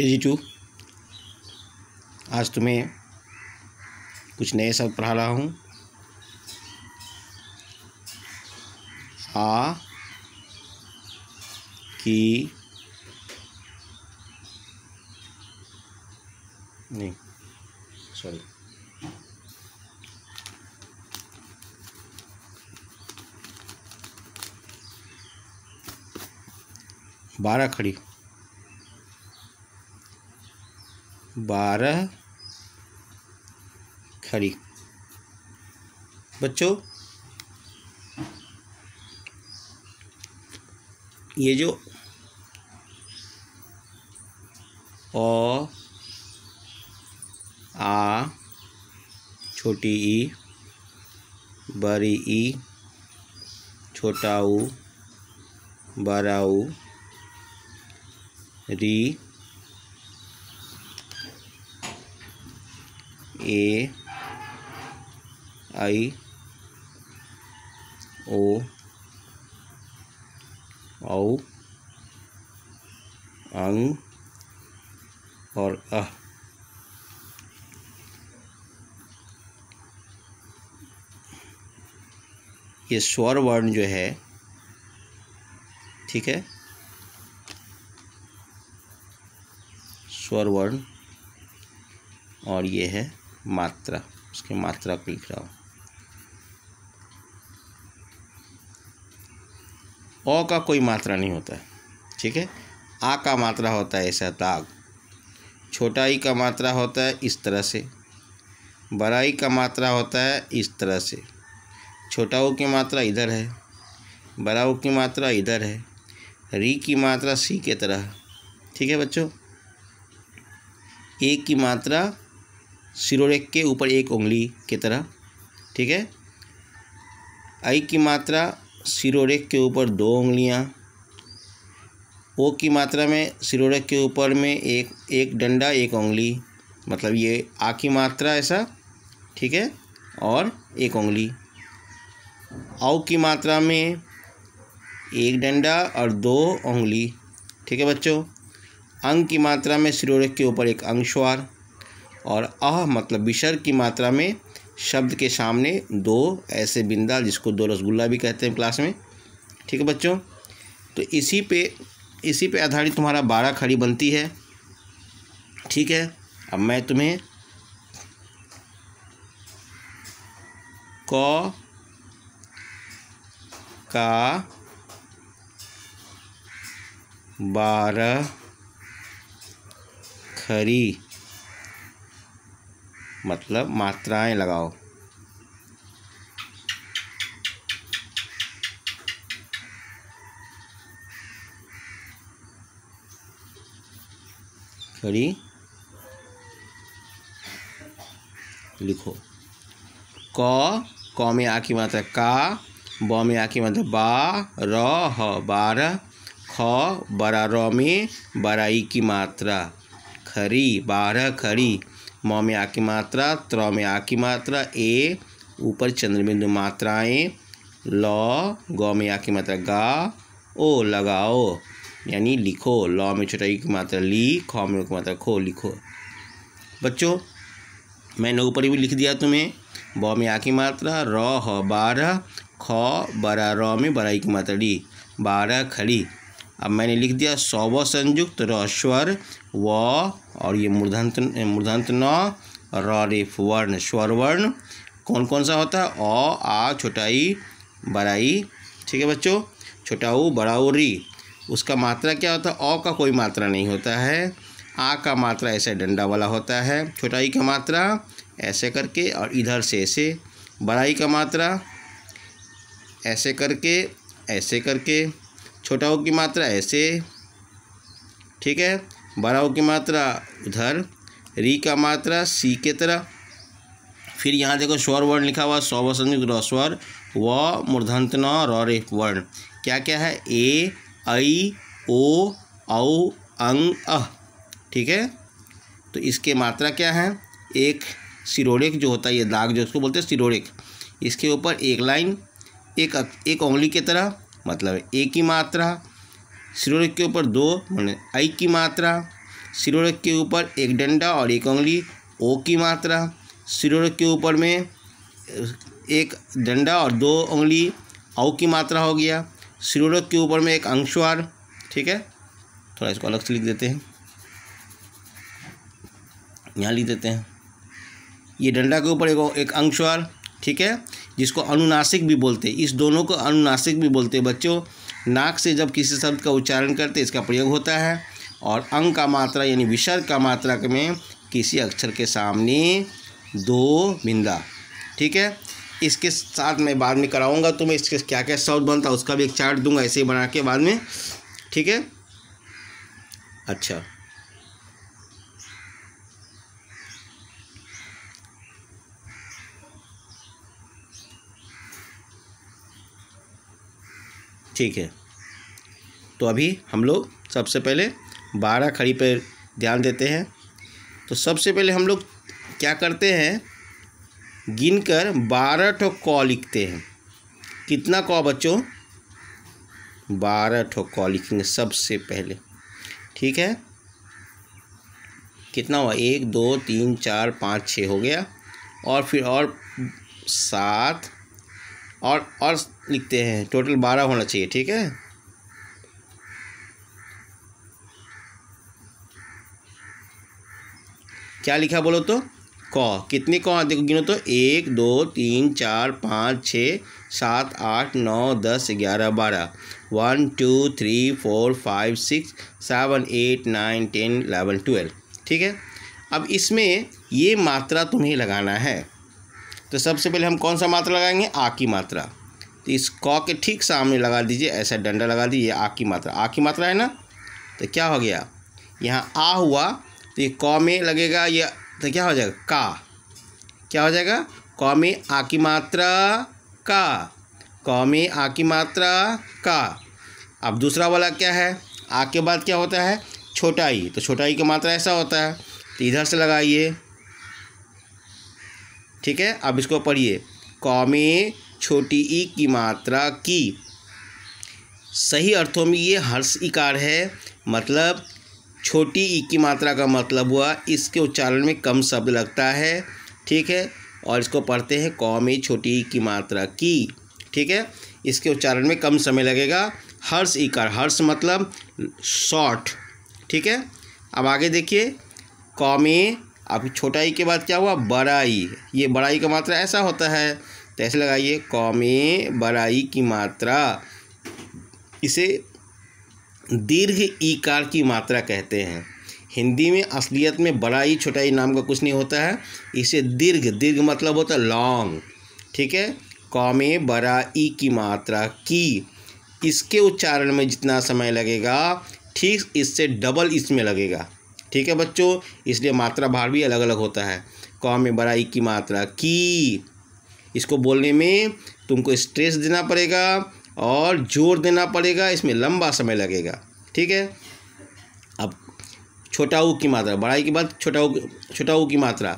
के जी टू आज तुम्हें कुछ नए शब्द पढ़ा रहा हूँ आ की नहीं सॉरी बारह खड़ी बारह खड़ी बच्चों ये जो ओ आ छोटी ई बड़ी ई छोटा ऊ बड़ा ऊ री ए आई ओ औ अंग और अह ये स्वर वर्ण जो है ठीक है स्वर वर्ण और ये है मात्रा उसकी मात्रा को लिख रहा हूँ ओ का कोई मात्रा नहीं होता है ठीक है आ का मात्रा होता है ऐसा दाग छोटा ई का मात्रा होता है इस तरह से बड़ा ई का मात्रा होता है इस तरह से छोटा ऊ की मात्रा इधर है बड़ा की मात्रा इधर है री की मात्रा सी के तरह ठीक है बच्चों ए की मात्रा सिरोरेक के ऊपर एक उंगली की तरह ठीक है आई की मात्रा सिरोरेक के ऊपर दो उंगलियां ओ की मात्रा में सिरोरेक के ऊपर में एक एक डंडा एक उंगली मतलब ये आ की मात्रा ऐसा ठीक है और एक उंगली औ की मात्रा में एक डंडा और दो उंगली ठीक है बच्चों अंग की मात्रा में सिरोरेक के ऊपर एक अंगश्वार और अह मतलब विसर्ग की मात्रा में शब्द के सामने दो ऐसे बिंदा जिसको दो रसगुल्ला भी कहते हैं क्लास में ठीक है बच्चों तो इसी पे इसी पे आधारित तुम्हारा बारह खड़ी बनती है ठीक है अब मैं तुम्हें क का बारह खरी मतलब मात्राएं लगाओ खड़ी लिखो क क में आ की मात्रा का ब में आ की मात्रा बा र ह बार ख बरा र में बराई की मात्रा खरी बारह खरी मौ में आ की मात्रा त्र में आ की मात्रा ए ऊपर चंद्रबिंदु मात्राएं लॉ गौ में आ की मात्रा गा ओ लगाओ यानी लिखो लॉ में छोटा ई की मात्रा ली ख में की मात्रा खो लिखो बच्चों मैंने ऊपर भी लिख दिया तुम्हें बॉ में आ की मात्रा र बारह ख बारह र में बराई की मात्रा डी बारह खड़ी अब मैंने लिख दिया सौव संयुक्त र स्वर व और ये मूर्धंत मूर्धांत न रेफ वर्ण स्वर वर्ण कौन कौन सा होता है अ आ छोटाई बड़ाई ठीक है बच्चों छोटाऊ बड़ाऊ री उसका मात्रा क्या होता है अ का कोई मात्रा नहीं होता है आ का मात्रा ऐसे डंडा वाला होता है छोटाई का मात्रा ऐसे करके और इधर से ऐसे बड़ाई का मात्रा ऐसे करके ऐसे करके छोटा ओ की मात्रा ऐसे ठीक है बड़ा ओ की मात्रा उधर री का मात्रा सी के तरह फिर यहाँ देखो स्वर वर्ण लिखा हुआ सौ वसंत स्वर व मूर्धंत न रे वर्ण क्या क्या है ए ऐ ओ औ अंग अह ठीक है तो इसके मात्रा क्या है एक सिरोड़िक जो होता है ये दाग जो उसको बोलते हैं सिरोड़िक इसके ऊपर एक लाइन एक एक उंगली की तरह मतलब ए की मात्रा सिरोरक के ऊपर दो मैंने आई की मात्रा सिरोरक के ऊपर एक डंडा और एक उंगली ओ की मात्रा सिरोरक के ऊपर में एक डंडा और दो उंगली औ की मात्रा हो गया सिरोरक के ऊपर में एक अंशवार ठीक है थोड़ा इसको अलग से लिख देते हैं यहाँ लिख देते हैं ये डंडा के ऊपर एक अंशवार ठीक है जिसको अनुनासिक भी बोलते हैं इस दोनों को अनुनासिक भी बोलते हैं बच्चों नाक से जब किसी शब्द का उच्चारण करते इसका प्रयोग होता है और अंग का मात्रा यानी विसर्ग का मात्रा में किसी अक्षर के सामने दो बिंदा ठीक है इसके साथ मैं बाद में कराऊंगा तो मैं इसके क्या क्या शब्द बनता है उसका भी एक चार्ट दूंगा ऐसे ही बना के बाद में ठीक है अच्छा ठीक है तो अभी हम लोग सबसे पहले बारह खड़ी पर ध्यान देते हैं तो सबसे पहले हम लोग क्या करते हैं गिनकर बारह ठो कॉ लिखते हैं कितना कॉ बच्चों बारह ठो कॉ लिखेंगे सबसे पहले ठीक है कितना हुआ एक दो तीन चार पाँच छः हो गया और फिर और सात और और लिखते हैं टोटल बारह होना चाहिए ठीक है क्या लिखा बोलो तो क कितने क देखो गिनो तो एक दो तीन चार पाँच छः सात आठ नौ दस ग्यारह बारह one two three four five six seven eight nine ten eleven twelve ठीक है अब इसमें ये मात्रा तुम्हें लगाना है तो सबसे पहले हम कौन सा मात्रा लगाएंगे आ की मात्रा तो इस क के ठीक सामने लगा दीजिए ऐसा डंडा लगा दीजिए आ की मात्रा आ की मात्रा है ना तो क्या हो गया यहाँ आ हुआ तो ये क में लगेगा या तो क्या हो जाएगा का क्या हो जाएगा क में आ की मात्रा का क में आ की मात्रा का अब दूसरा वाला क्या है आ के बाद क्या होता है छोटाई तो छोटाई की मात्रा ऐसा होता है तो इधर से लगाइए ठीक है अब इसको पढ़िए कॉमे छोटी ई की मात्रा की सही अर्थों में ये हर्ष इकार है मतलब छोटी ई की मात्रा का मतलब हुआ इसके उच्चारण में कम शब्द लगता है ठीक है और इसको पढ़ते हैं कौमी छोटी ई की मात्रा की ठीक है इसके उच्चारण में कम समय लगेगा हर्ष इकार हर्ष मतलब शॉर्ट ठीक है अब आगे देखिए कौमी अब छोटाई के बाद क्या हुआ बड़ाई ये बड़ाई का मात्रा ऐसा होता है तो ऐसे लगाइए कौमे बड़ाई की मात्रा इसे दीर्घ ईकार की मात्रा कहते हैं हिंदी में असलियत में बड़ाई छोटाई नाम का कुछ नहीं होता है इसे दीर्घ दीर्घ मतलब होता है लॉन्ग ठीक है कौमे बड़ाई की मात्रा की इसके उच्चारण में जितना समय लगेगा ठीक इससे डबल इसमें लगेगा ठीक है बच्चों इसलिए मात्रा भार भी अलग अलग होता है कौम में बड़ाई की मात्रा की इसको बोलने में तुमको स्ट्रेस देना पड़ेगा और जोर देना पड़ेगा इसमें लंबा समय लगेगा ठीक है अब छोटा ऊ की मात्रा बड़ाई के बाद छोटा ऊ छोटा ऊ की मात्रा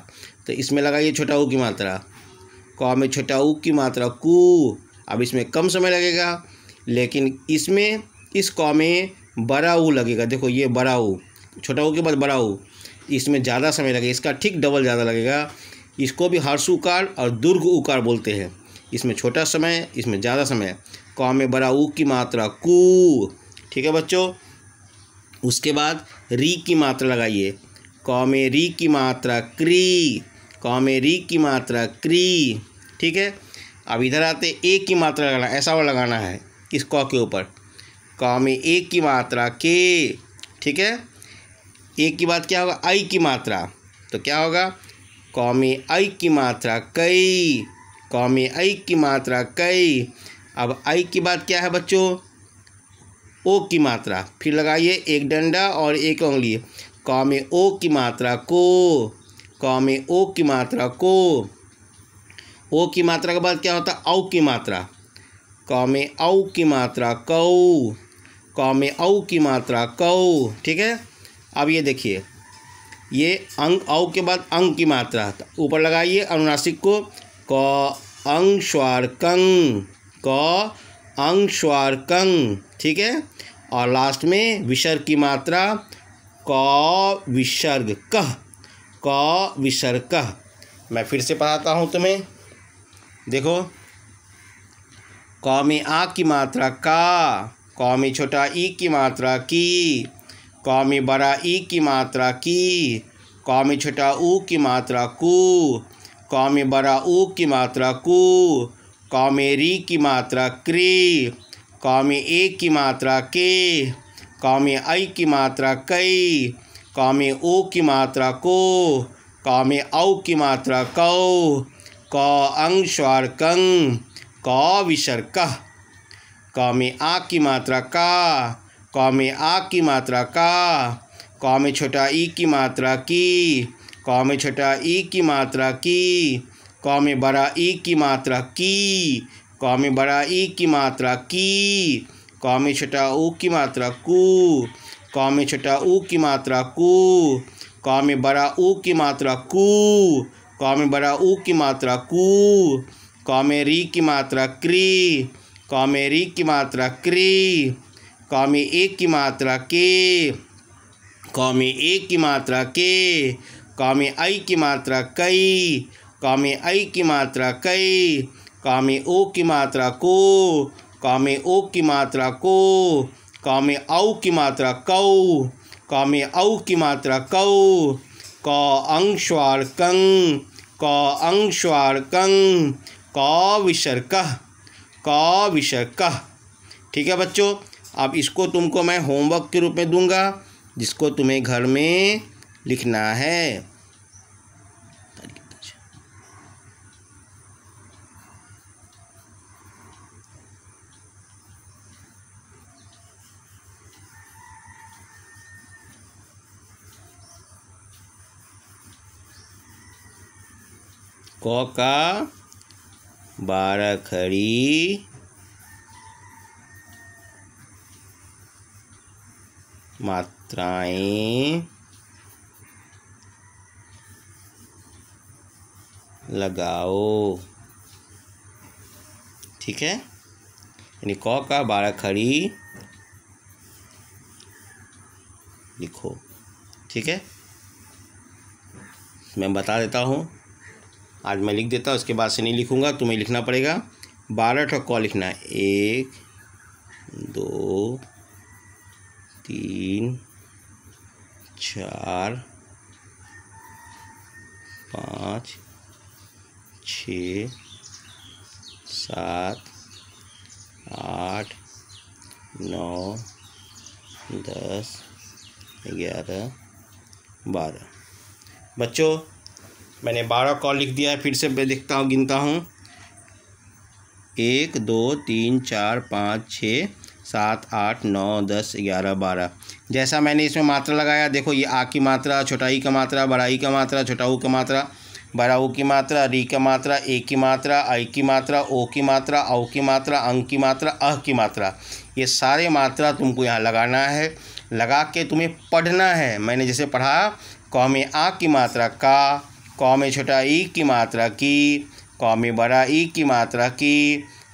तो इसमें लगाइए छोटा ऊ की मात्रा क में छोटा ऊ की मात्रा कू अब इसमें कम समय लगेगा लेकिन इसमें इस कौ में बड़ा ऊ लगेगा देखो ये बड़ा ऊ छोटा हो के बाद बड़ा हो इसमें ज़्यादा समय लगेगा इसका ठीक डबल ज़्यादा लगेगा इसको भी हर्ष उकार और दुर्ग उकार बोलते हैं इसमें छोटा समय इसमें ज़्यादा समय कौ में बड़ा ऊ की मात्रा कू ठीक है बच्चों उसके बाद री की मात्रा लगाइए कौ में री की मात्रा क्री कौ में री की मात्रा क्री ठीक है अब इधर आते ए की मात्रा लगाना ऐसा वाला लगाना है इस कौ के ऊपर कौ में ए की मात्रा के ठीक है ए की बात क्या होगा आई की मात्रा तो क्या होगा कौमी आई की मात्रा कई कौमी आई की मात्रा कई अब आई की बात क्या है बच्चों ओ की मात्रा फिर लगाइए एक डंडा और एक उंगली कौमी ओ की मात्रा को कौमी ओ की मात्रा को ओ की मात्रा के बाद क्या होता है औ की मात्रा कौमे औ की मात्रा कौ कौमे औ की मात्रा कौ ठीक है अब ये देखिए ये अंग औ के बाद अंग की मात्रा ऊपर लगाइए अनुनासिक को क अंग श्वार कंग क अंग श्वार कंग ठीक है और लास्ट में विसर्ग की मात्रा क विसर्ग कह क विसर्ग कह मैं फिर से पढ़ाता हूँ तुम्हें देखो क में आ की मात्रा का क में छोटा ई की मात्रा की कौमी बड़ा ई की मात्रा की कौमी छोटा ऊ की मात्रा कू कौमी बड़ा ऊ की मात्रा कु कौमी री की मात्रा क्री कौमी ए की मात्रा के कौमी ऐ की मात्रा कई कौमी ओ की मात्रा को कौमी औ की मात्रा कौ क अंग स्वर कंग क विसर कौमी आ की मात्रा का कौम आ की मात्रा का कौम छोटा ई की मात्रा की कौम छोटा ई की मात्रा की कौमे बड़ा ई की मात्रा की कौमे बड़ा ई की मात्रा की कौम छोटा ऊ की मात्रा कु कौम छोटा ऊ की मात्रा कु कौमे बड़ा ऊ की मात्रा कु कौमे बड़ा ऊ की मात्रा कु कौम री की मात्रा क्री कौम री की मात्रा क्री कौमी एक की मात्रा के कौमी एक की मात्रा के कौमी आई की मात्रा कई कौमी आई की मात्रा कई कौमी ओ की मात्रा को कौमी ओ की मात्रा को कौमी औ की मात्रा कौ कौमी औ की मात्रा कौ क अंगश्वार कंग क अंगश्वार कंग क विसर्क क विसर्क ठीक है बच्चों अब इसको तुमको मैं होमवर्क के रूप में दूंगा जिसको तुम्हें घर में लिखना है क का बारह खड़ी मात्राएं लगाओ ठीक है यानी कौ का बारह खड़ी लिखो ठीक है मैं बता देता हूँ आज मैं लिख देता हूँ उसके बाद से नहीं लिखूँगा तुम्हें लिखना पड़ेगा बारह ठो कौ लिखना है एक दो चार पाँच छ सात आठ नौ दस ग्यारह बारह बच्चों मैंने बारह कॉल लिख दिया है फिर से मैं देखता हूँ गिनता हूँ एक दो तीन चार पाँच छः सात आठ नौ दस ग्यारह बारह जैसा मैंने इसमें मात्रा लगाया देखो ये आ की मात्रा छोटाई का मात्रा बड़ाई का मात्रा छोटाऊ का मात्रा बड़ाऊ की मात्रा री का मात्रा ए की मात्रा आई की मात्रा ओ की मात्रा औ की मात्रा अंग की मात्रा अह की मात्रा ये सारे मात्रा तुमको यहाँ लगाना है लगा के तुम्हें पढ़ना है मैंने जैसे पढ़ा कौमे आ की मात्रा का कौमे छोटा ई की मात्रा की कौमे बड़ा ई की मात्रा की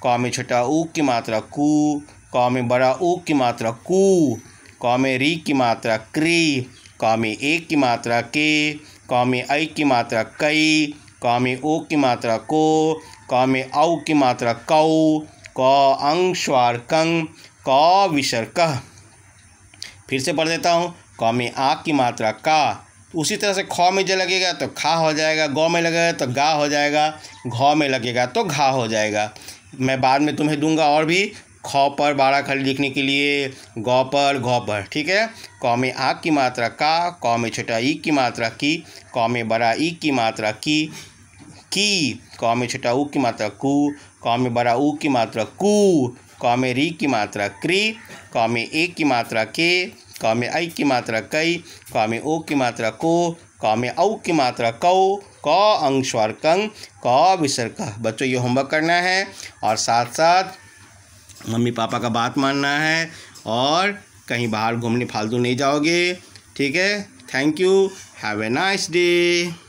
कौमे छोटा ऊ की मात्रा कू कौ बड़ा ऊ की मात्रा कू कौ री की मात्रा क्री कौ ए की मात्रा के कौ ऐ की मात्रा कई कौ ओ की मात्रा को कौ औ की मात्रा कौ कौ अंग स्वार कंग कौ विसर कह फिर से पढ़ देता हूँ कौ आ की मात्रा का उसी तरह से खौ में जो लगेगा तो खा हो जाएगा गौ में लगेगा तो गा हो जाएगा घौ में लगेगा तो घा हो जाएगा मैं बाद में तुम्हें दूंगा और भी ख पर बारह खड़ी लिखने के लिए गौ पर घ पर ठीक है क में आ की मात्रा का क में छोटा ई की मात्रा की क में बड़ा ई की मात्रा की की क में छोटा ऊ की मात्रा कु क में बड़ा ऊ की मात्रा कु क में री की मात्रा क्री क में ए की मात्रा के क में ऐ की मात्रा कई क में ओ की मात्रा को क में औ की मात्रा कौ क अंग स्वर कंग क विसर्ग बच्चों ये होमवर्क करना है और साथ साथ मम्मी पापा का बात मानना है और कहीं बाहर घूमने फालतू नहीं जाओगे ठीक है thank you have a nice day